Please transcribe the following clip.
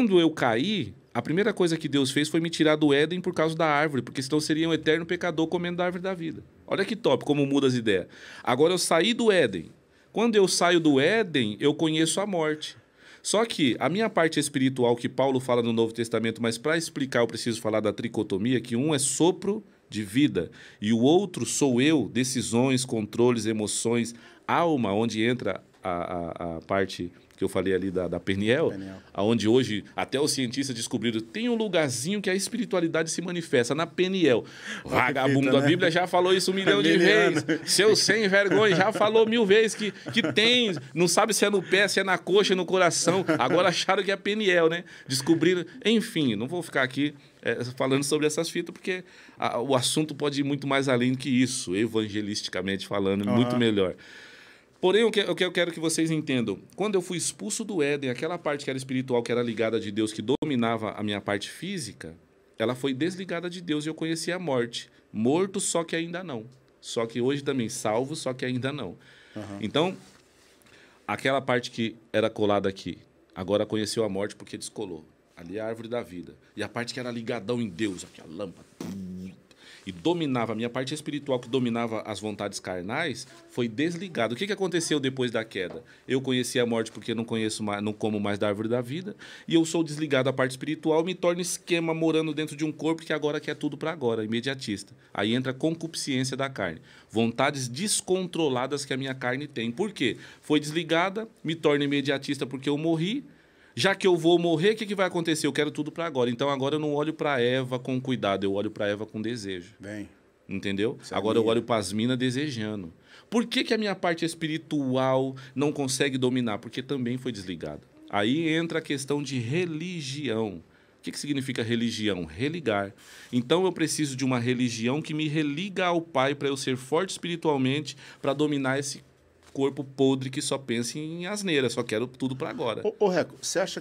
Quando eu caí, a primeira coisa que Deus fez foi me tirar do Éden por causa da árvore, porque senão seria um eterno pecador comendo da árvore da vida. Olha que top, como muda as ideias. Agora eu saí do Éden. Quando eu saio do Éden, eu conheço a morte. Só que a minha parte espiritual que Paulo fala no Novo Testamento, mas para explicar eu preciso falar da tricotomia, que um é sopro de vida e o outro sou eu, decisões, controles, emoções, alma, onde entra a, a, a, parte que eu falei ali da, da Perniel, aonde hoje até os cientistas descobriram tem um lugarzinho que a espiritualidade se manifesta, na Peniel. Vagabundo, da né? a Bíblia já falou isso um milhão de vezes. Seu sem vergonha já falou mil vezes que, que tem, não sabe se é no pé, se é na coxa, no coração. Agora acharam que é Peniel, né? Descobriram. Enfim, não vou ficar aqui é, falando sobre essas fitas, porque a, o assunto pode ir muito mais além que isso, evangelisticamente falando, uhum. muito melhor. Porém, o que, o que eu quero que vocês entendam, quando eu fui expulso do Éden, aquela parte que era espiritual, que era ligada de Deus, que dominava a minha parte física, ela foi desligada de Deus e eu conheci a morte. Morto, só que ainda não. Só que hoje também salvo, só que ainda não. Uhum. Então, aquela parte que era colada aqui, agora conheceu a morte porque descolou. Ali é a árvore da vida. E a parte que era ligadão em Deus, aqui a lâmpada e dominava a minha parte espiritual, que dominava as vontades carnais, foi desligado. O que, que aconteceu depois da queda? Eu conheci a morte porque não conheço mais, não como mais da árvore da vida, e eu sou desligado da parte espiritual, me torno esquema morando dentro de um corpo que agora quer tudo para agora, imediatista. Aí entra a concupiscência da carne, vontades descontroladas que a minha carne tem. Por quê? Foi desligada, me torno imediatista porque eu morri já que eu vou morrer, o que, que vai acontecer? Eu quero tudo para agora. Então agora eu não olho para Eva com cuidado, eu olho para Eva com desejo. Bem. Entendeu? Sabia. É agora eu olho para as minas desejando. Por que, que a minha parte espiritual não consegue dominar? Porque também foi desligada. Aí entra a questão de religião. O que, que significa religião? Religar. Então eu preciso de uma religião que me religa ao Pai para eu ser forte espiritualmente, para dominar esse corpo podre que só pensa em asneira, só quero tudo para agora. Ô, Reco, você acha